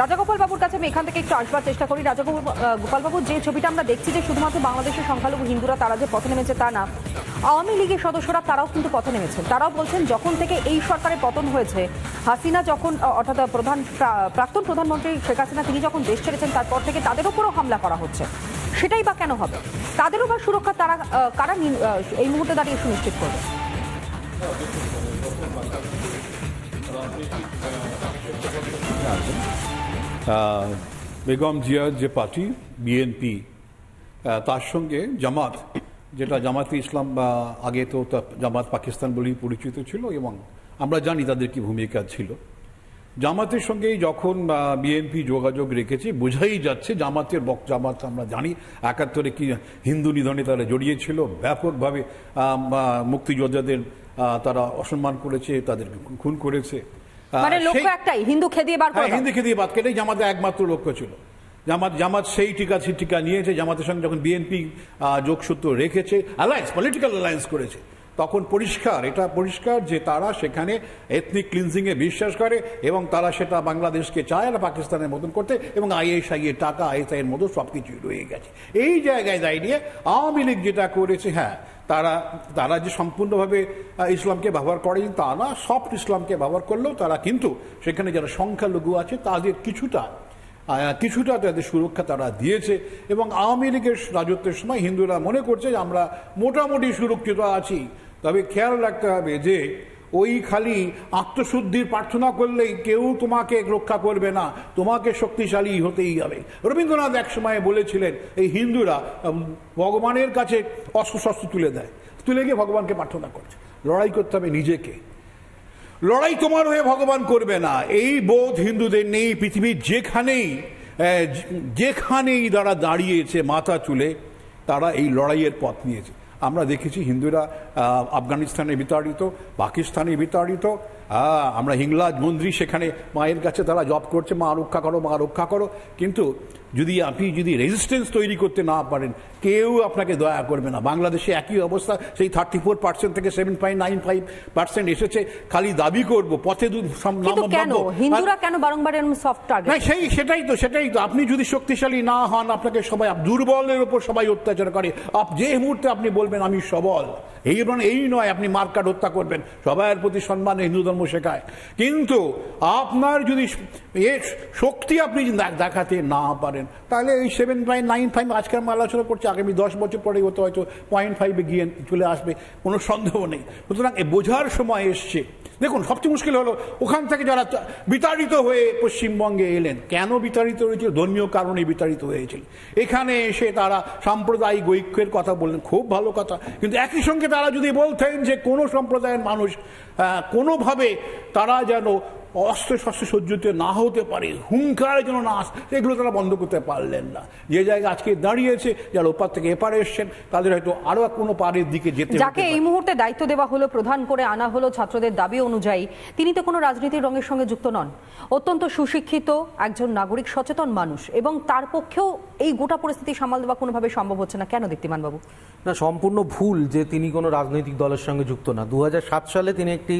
রাজাগোপাল বাবুর কাছে আমি এখান থেকে একটু আসবার চেষ্টা করি রাজাগোপাল গোপালবাবু যে ছবিটা আমরা দেখছি যে শুধুমাত্র বাংলাদেশের সংখ্যালঘু হিন্দুরা তারা যে পথে নেমেছে তা না আওয়ামী লীগের সদস্যরা তারাও কিন্তু পথে নেমেছেন তারাও বলছেন যখন থেকে এই সরকারের পতন হয়েছে হাসিনা যখন অর্থাৎ প্রধান প্রাক্তন প্রধানমন্ত্রী শেখ হাসিনা তিনি যখন দেশ ছেড়েছেন তারপর থেকে তাদের উপরও হামলা করা হচ্ছে সেটাই বা কেন হবে তাদেরও বা সুরক্ষা তারা কারা এই মুহূর্তে দাঁড়িয়ে সুনিশ্চিত করবে Thank you. বেগম জিয়ার যে পার্টি বিএনপি তার সঙ্গে জামাত যেটা জামাতে ইসলাম বা আগে তো জামাত পাকিস্তান বলেই পরিচিত ছিল এবং আমরা জানি তাদের কি ভূমিকা ছিল জামাতের সঙ্গে যখন বিএনপি যোগাযোগ রেখেছে বোঝাই যাচ্ছে জামাতের বক জামাত আমরা জানি একাত্তরে কি হিন্দু নিধনে তারা জড়িয়েছিল ব্যাপকভাবে মুক্তিযোদ্ধাদের তারা অসম্মান করেছে তাদের খুন করেছে মানে লক্ষ্য একটাই হিন্দু খেদিয়ে বার হ্যাঁ, করা হিন্দু খেদিয়ে বাদ কেটে জামাতের একমাত্র লক্ষ্য ছিল জামাত জামাত সেই টিকা সেই টিকা নিয়েছে জামাতের সঙ্গে যখন বিএনপি যোগসূত্র রেখেছে অ্যালায়েন্স পলিটিক্যাল অ্যালায়েন্স করেছে তখন পরিষ্কার এটা পরিষ্কার যে তারা সেখানে এথনিক ক্লিনজিংয়ে বিশ্বাস করে এবং তারা সেটা বাংলাদেশকে চায় না পাকিস্তানের মতন করতে এবং আইএসআই টাকা আইএসআইয়ের এর মতো সব কিছুই রয়ে গেছে এই জায়গায় দাঁড়িয়ে আওয়ামী লীগ যেটা করেছে হ্যাঁ তারা তারা যে সম্পূর্ণভাবে ইসলামকে ব্যবহার করেনি তা না সফট ইসলামকে ব্যবহার করলেও তারা কিন্তু সেখানে যারা সংখ্যালঘু আছে তাদের কিছুটা কিছুটা তাদের সুরক্ষা তারা দিয়েছে এবং আওয়ামী লীগের রাজত্বের সময় হিন্দুরা মনে করছে যে আমরা মোটামুটি সুরক্ষিত আছি তবে খেয়াল রাখতে হবে যে ওই খালি আত্মশুদ্ধির প্রার্থনা করলেই কেউ তোমাকে রক্ষা করবে না তোমাকে শক্তিশালী হতেই হবে রবীন্দ্রনাথ একসময় বলেছিলেন এই হিন্দুরা ভগবানের কাছে অস্ত্র শস্ত্র তুলে দেয় তুলে গিয়ে ভগবানকে প্রার্থনা করছে লড়াই করতে হবে নিজেকে লড়াই তোমার হয়ে ভগবান করবে না এই বোধ হিন্দুদের নেই পৃথিবীর যেখানেই যেখানেই তারা দাঁড়িয়েছে মাথা চুলে তারা এই লড়াইয়ের পথ নিয়েছে আমরা দেখেছি হিন্দুরা আফগানিস্তানে বিতাড়িত পাকিস্তানে বিতাড়িত হ্যাঁ আমরা হিংলাজ মন্ত্রী সেখানে মায়ের কাছে তারা জব করছে মা রক্ষা করো মা রক্ষা করো কিন্তু যদি আপনি যদি রেজিস্টেন্স তৈরি করতে না পারেন কেউ আপনাকে দয়া করবে না বাংলাদেশে একই অবস্থা সেই থার্টি ফোর পার্সেন্ট থেকে seven point nine five percent এসেছে খালি দাবি করবো পথে সেই সেটাই তো সেটাই তো আপনি যদি শক্তিশালী না হন আপনাকে সবাই দুর্বলের উপর সবাই অত্যাচার করে আপ যে মুহূর্তে আপনি বলবেন আমি সবল এই এই নয় আপনি মার্কাট হত্যা করবেন সবাইয়ের প্রতি সম্মান হিন্দু ধর্ম শেখায় কিন্তু আপনার যদি এ শক্তি আপনি দেখাতে না পারেন তাহলে এই সেভেন পয়েন্ট নাইন ফাইভ আজকে আমরা আলোচনা করছি আগামী দশ বছর পরে হতে হয়তো পয়েন্ট ফাইভে গিয়ে চলে আসবে কোনো সন্দেহ নেই সুতরাং এ বোঝার সময় এসছে দেখুন সবচেয়ে মুশকিল হলো ওখান থেকে যারা বিতাড়িত হয়ে পশ্চিমবঙ্গে এলেন কেন বিতাড়িত হয়েছিল ধর্মীয় কারণে বিতাড়িত হয়েছিল এখানে এসে তারা সাম্প্রদায়িক ঐক্যের কথা বললেন খুব ভালো কথা কিন্তু একই সঙ্গে তারা যদি বলতেন যে কোনো সম্প্রদায়ের মানুষ কোনোভাবে তারা যেন অস্ত্র শস্ত্র সহ্যতে না হতে পারে হুঙ্কার যেন না আস এগুলো তারা বন্ধ করতে পারলেন না যে জায়গা আজকে দাঁড়িয়েছে যারা ওপার থেকে এপারে এসছেন তাদের হয়তো আরও কোনো পারের দিকে যেতে যাকে এই মুহূর্তে দায়িত্ব দেওয়া হলো প্রধান করে আনা হলো ছাত্রদের দাবি অনুযায়ী তিনি তো কোনো রাজনীতির রঙের সঙ্গে যুক্ত নন অত্যন্ত সুশিক্ষিত একজন নাগরিক সচেতন মানুষ এবং তার পক্ষেও এই গোটা পরিস্থিতি সামাল দেওয়া কোনোভাবে সম্ভব হচ্ছে না কেন দীপ্তিমান বাবু না সম্পূর্ণ ভুল যে তিনি কোনো রাজনৈতিক দলের সঙ্গে যুক্ত না দু সালে তিনি একটি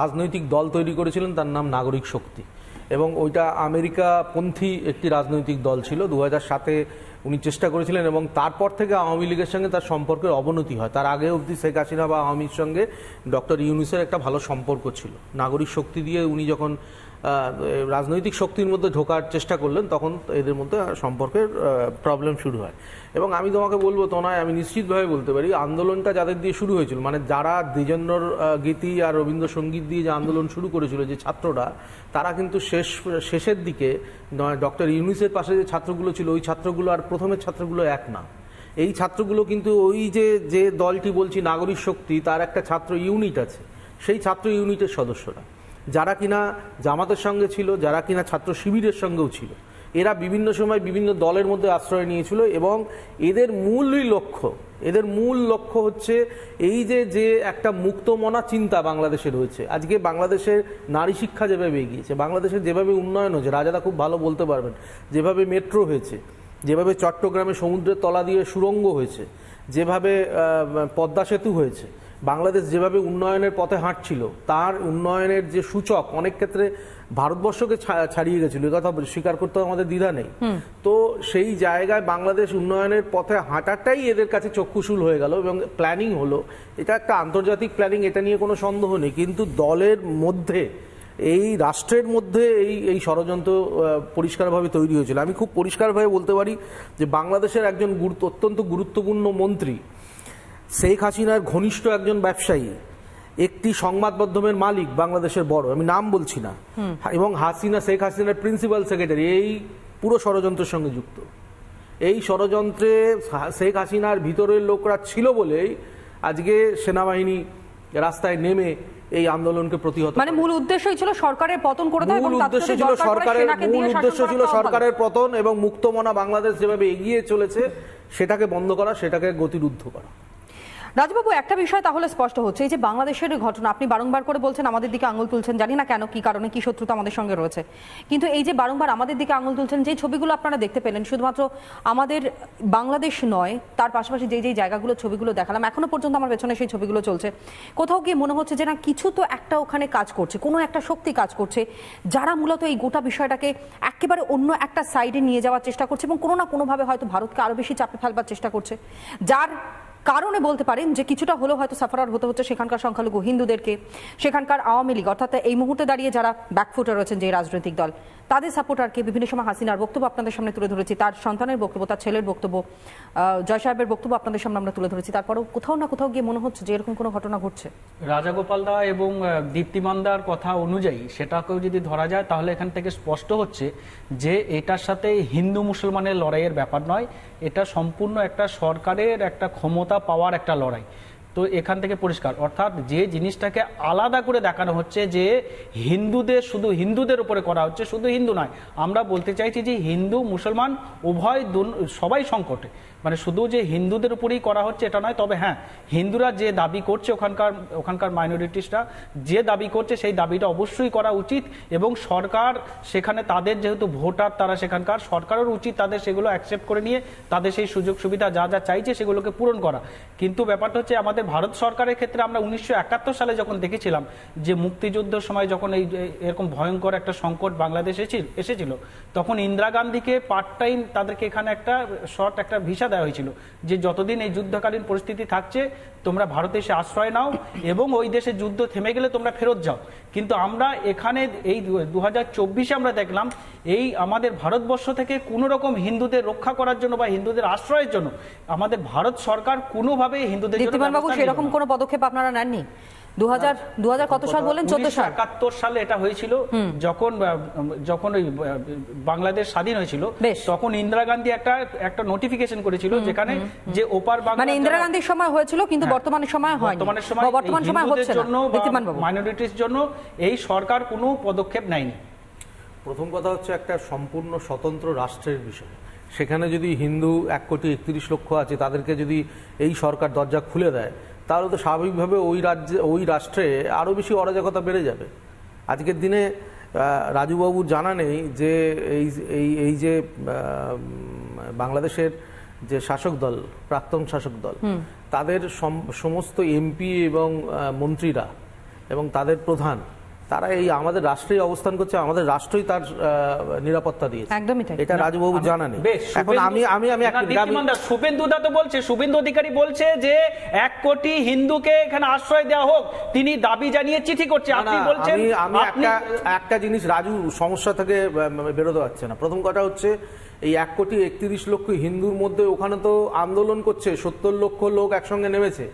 রাজনৈতিক দল তৈরি করেছিলেন তার নাম নাগরিক শক্তি এবং ওইটা আমেরিকা পন্থী একটি রাজনৈতিক দল ছিল দু সাতে উনি চেষ্টা করেছিলেন এবং তারপর থেকে আওয়ামী লীগের সঙ্গে তার সম্পর্কের অবনতি হয় তার আগে অবধি শেখ হাসিনা বা আওয়ামীর সঙ্গে ডক্টর ইউনুসের একটা ভালো সম্পর্ক ছিল নাগরিক শক্তি দিয়ে উনি যখন রাজনৈতিক শক্তির মধ্যে ঢোকার চেষ্টা করলেন তখন এদের মধ্যে সম্পর্কের প্রবলেম শুরু হয় এবং আমি তোমাকে বলবো তো নয় আমি নিশ্চিতভাবে বলতে পারি আন্দোলনটা যাদের দিয়ে শুরু হয়েছিল মানে যারা দ্বিজেন্দ্র গীতি আর রবীন্দ্রসঙ্গীত দিয়ে যে আন্দোলন শুরু করেছিল যে ছাত্ররা তারা কিন্তু শেষ শেষের দিকে ডক্টর ইউনিসের পাশে যে ছাত্রগুলো ছিল ওই ছাত্রগুলো আর প্রথমের ছাত্রগুলো এক না এই ছাত্রগুলো কিন্তু ওই যে যে দলটি বলছি নাগরিক শক্তি তার একটা ছাত্র ইউনিট আছে সেই ছাত্র ইউনিটের সদস্যরা যারা কিনা জামাতের সঙ্গে ছিল যারা কিনা ছাত্র শিবিরের সঙ্গেও ছিল এরা বিভিন্ন সময় বিভিন্ন দলের মধ্যে আশ্রয় নিয়েছিল এবং এদের মূলই লক্ষ্য এদের মূল লক্ষ্য হচ্ছে এই যে যে একটা মুক্তমনা চিন্তা বাংলাদেশে রয়েছে আজকে বাংলাদেশের নারী শিক্ষা যেভাবে এগিয়েছে বাংলাদেশের যেভাবে উন্নয়ন হয়েছে রাজাদা খুব ভালো বলতে পারবেন যেভাবে মেট্রো হয়েছে যেভাবে চট্টগ্রামে সমুদ্রের তলা দিয়ে সুরঙ্গ হয়েছে যেভাবে পদ্মা সেতু হয়েছে বাংলাদেশ যেভাবে উন্নয়নের পথে হাঁটছিল তার উন্নয়নের যে সূচক অনেক ক্ষেত্রে ভারতবর্ষকে ছাড়িয়ে গেছিল কথা স্বীকার করতে আমাদের দ্বিধা নেই তো সেই জায়গায় বাংলাদেশ উন্নয়নের পথে হাঁটাটাই এদের কাছে চক্ষুশূল হয়ে গেল এবং প্ল্যানিং হলো এটা একটা আন্তর্জাতিক প্ল্যানিং এটা নিয়ে কোনো সন্দেহ নেই কিন্তু দলের মধ্যে এই রাষ্ট্রের মধ্যে এই এই ষড়যন্ত্র পরিষ্কারভাবে তৈরি হয়েছিল আমি খুব পরিষ্কারভাবে বলতে পারি যে বাংলাদেশের একজন গুরুত্ব অত্যন্ত গুরুত্বপূর্ণ মন্ত্রী শেখ হাসিনার ঘনিষ্ঠ একজন ব্যবসায়ী একটি সংবাদ মাধ্যমের মালিক বাংলাদেশের বড় আমি নাম বলছি না এবং হাসিনা শেখ হাসিনার প্রিন্সিপাল সেক্রেটারি এই পুরো ষড়যন্ত্রের সঙ্গে যুক্ত এই ষড়যন্ত্রে শেখ হাসিনার ভিতরের লোকরা ছিল বলেই আজকে সেনাবাহিনী রাস্তায় নেমে এই আন্দোলনকে প্রতিহত মানে মূল উদ্দেশ্যই ছিল সরকারের পতন করে দেওয়া মূল উদ্দেশ্য ছিল সরকারের মূল উদ্দেশ্য ছিল সরকারের পতন এবং মুক্তমনা বাংলাদেশ যেভাবে এগিয়ে চলেছে সেটাকে বন্ধ করা সেটাকে গতিরুদ্ধ করা রাজবাবু একটা বিষয় তাহলে স্পষ্ট হচ্ছে এই যে বাংলাদেশের ঘটনা আপনি বারংবার করে বলছেন আমাদের দিকে আঙুল তুলছেন জানি না কেন কি কারণে কি শত্রুতা আমাদের সঙ্গে রয়েছে কিন্তু এই যে বারংবার আমাদের দিকে আঙুল তুলছেন যে ছবিগুলো আপনারা দেখতে পেলেন শুধুমাত্র আমাদের বাংলাদেশ নয় তার পাশাপাশি যে যে জায়গাগুলো ছবিগুলো দেখালাম এখনো পর্যন্ত আমার পেছনে সেই ছবিগুলো চলছে কোথাও গিয়ে মনে হচ্ছে যে না কিছু তো একটা ওখানে কাজ করছে কোনো একটা শক্তি কাজ করছে যারা মূলত এই গোটা বিষয়টাকে একেবারে অন্য একটা সাইডে নিয়ে যাওয়ার চেষ্টা করছে এবং কোনো না কোনোভাবে হয়তো ভারতকে আরও বেশি চাপে ফেলবার চেষ্টা করছে যার কারণে বলতে পারেন যে কিছুটা হলেও হয়তো সাফারার হতে হচ্ছে সেখানকার সংখ্যালঘু হিন্দুদেরকে সেখানকার আওয়ামী লীগ অর্থাৎ এই মুহূর্তে দাঁড়িয়ে যারা ব্যাকফুটে রয়েছেন যে রাজনৈতিক দল তাদের সাপোর্টারকে বিভিন্ন সময় হাসিনার বক্তব্য আপনাদের সামনে তুলে ধরেছি তার সন্তানের বক্তব্য তার ছেলের বক্তব্য জয় সাহেবের বক্তব্য আপনাদের সামনে আমরা তুলে ধরেছি তারপরও কোথাও না কোথাও গিয়ে মনে হচ্ছে যে এরকম কোনো ঘটনা ঘটছে রাজাগোপাল দা এবং দীপ্তিমানদার কথা অনুযায়ী সেটাকেও যদি ধরা যায় তাহলে এখান থেকে স্পষ্ট হচ্ছে যে এটার সাথে হিন্দু মুসলমানের লড়াইয়ের ব্যাপার নয় এটা সম্পূর্ণ একটা সরকারের একটা ক্ষমতা ক্ষমতা পাওয়ার একটা লড়াই তো এখান থেকে পরিষ্কার অর্থাৎ যে জিনিসটাকে আলাদা করে দেখানো হচ্ছে যে হিন্দুদের শুধু হিন্দুদের উপরে করা হচ্ছে শুধু হিন্দু নয় আমরা বলতে চাইছি যে হিন্দু মুসলমান উভয় সবাই সংকটে মানে শুধু যে হিন্দুদের উপরেই করা হচ্ছে এটা নয় তবে হ্যাঁ হিন্দুরা যে দাবি করছে ওখানকার ওখানকার মাইনরিটিসরা যে দাবি করছে সেই দাবিটা অবশ্যই করা উচিত এবং সরকার সেখানে তাদের যেহেতু ভোটার তারা সেখানকার সরকারের উচিত তাদের সেগুলো অ্যাকসেপ্ট করে নিয়ে তাদের সেই সুযোগ সুবিধা যা যা চাইছে সেগুলোকে পূরণ করা কিন্তু ব্যাপারটা হচ্ছে আমাদের ভারত সরকারের ক্ষেত্রে আমরা উনিশশো সালে যখন দেখেছিলাম যে মুক্তিযুদ্ধের সময় যখন এই এরকম ভয়ঙ্কর একটা সংকট বাংলাদেশ এসেছিল তখন ইন্দিরা গান্ধীকে পার্ট টাইম তাদেরকে এখানে একটা শর্ট একটা ভিসা দেওয়া হয়েছিল যে যতদিন এই যুদ্ধকালীন পরিস্থিতি থাকছে তোমরা ভারতে এসে আশ্রয় নাও এবং ওই দেশে যুদ্ধ থেমে গেলে তোমরা ফেরত যাও কিন্তু আমরা এখানে এই দু হাজার আমরা দেখলাম এই আমাদের ভারতবর্ষ থেকে কোনো রকম হিন্দুদের রক্ষা করার জন্য বা হিন্দুদের আশ্রয়ের জন্য আমাদের ভারত সরকার কোনোভাবে হিন্দুদের সেরকম কোনো পদক্ষেপ আপনারা নেননি কত সাল বলেন সাল সালে এটা হয়েছিল যখন যখন ওই বাংলাদেশ স্বাধীন হয়েছিল তখন ইন্দিরা গান্ধী একটা একটা নোটিফিকেশন করেছিল যেখানে যে ওপার মানে ইন্দিরা গান্ধীর সময় হয়েছিল কিন্তু হ্যাঁ। বর্তমানে সময় হয় বর্তমানের সময় বর্তমান সময় হচ্ছে মাইনরিটির জন্য এই সরকার কোনো পদক্ষেপ নেয়নি প্রথম কথা হচ্ছে একটা সম্পূর্ণ স্বতন্ত্র রাষ্ট্রের বিষয় সেখানে যদি হিন্দু এক কোটি একত্রিশ লক্ষ আছে তাদেরকে যদি এই সরকার দরজা খুলে দেয় তাহলে তো স্বাভাবিকভাবে ওই রাজ্যে ওই রাষ্ট্রে আরও বেশি অরাজকতা বেড়ে যাবে আজকের দিনে রাজুবাবু জানা নেই যে এই এই এই যে বাংলাদেশের যে শাসক দল প্রাক্তন শাসক দল তাদের সমস্ত এমপি এবং মন্ত্রীরা এবং তাদের প্রধান তারা এই আমাদের রাষ্ট্রেই অবস্থান করছে আমাদের রাষ্ট্রই তার নিরাপত্তা দিয়েছে একদমই তাই এটা রাজবাবু জানা নেই এখন আমি আমি আমি শুভেন্দু দা তো বলছে শুভেন্দু অধিকারী বলছে যে এক কোটি হিন্দুকে এখানে আশ্রয় দেওয়া হোক তিনি দাবি জানিয়ে চিঠি করছে আপনি বলছেন আমি একটা একটা জিনিস রাজু সমস্যা থেকে বেরোতে পারছে না প্রথম কথা হচ্ছে এই এক কোটি একত্রিশ লক্ষ হিন্দুর মধ্যে ওখানে তো আন্দোলন করছে সত্তর লক্ষ লোক একসঙ্গে নেমেছে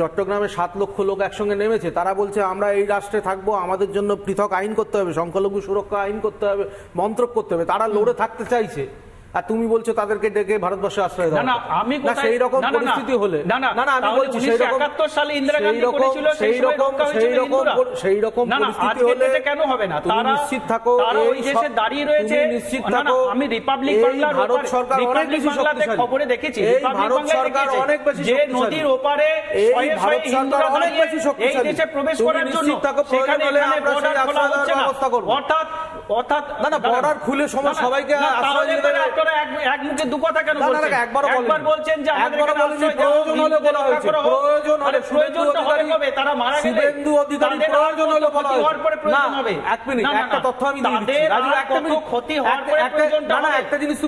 চট্টগ্রামে সাত লক্ষ লোক একসঙ্গে নেমেছে তারা বলছে আমরা এই রাষ্ট্রে থাকবো আমাদের জন্য পৃথক আইন করতে হবে সংখ্যালঘু সুরক্ষা আইন করতে হবে মন্ত্রক করতে হবে তারা লড়ে থাকতে চাইছে আর তুমি বলছো তাদেরকে ডেকে ভারতবর্ষে আশ্রয় দাও না আমি সেই রকম পরিস্থিতি হলে না না আমি বলছি সেই রকম সালে ইন্দিরা গান্ধী করেছিল সেই রকম সেই রকম সেই রকম পরিস্থিতি হলে কেন হবে না নিশ্চিত থাকো ওই দেশে দাঁড়িয়ে রয়েছে নিশ্চিত থাকো আমি রিপাবলিক ভারত সরকার অনেক বেশি শক্তিশালী খবরে দেখেছি ভারত সরকার অনেক বেশি যে নদীর ওপারে এই ভারত সরকার অনেক বেশি শক্তিশালী এই দেশে প্রবেশ করার জন্য আমরা সেই আশ্রয় ব্যবস্থা করব অর্থাৎ অর্থাৎ না না বর্ডার খুলে সময় সবাইকে আশ্রয় দিতে তারা মারা গেলে শুভেন্দু অধিকারী হলে বলা হবে এক একটা তথ্য আমি একটা ক্ষতি হওয়ার পরে প্রয়োজনটা না একটা জিনিস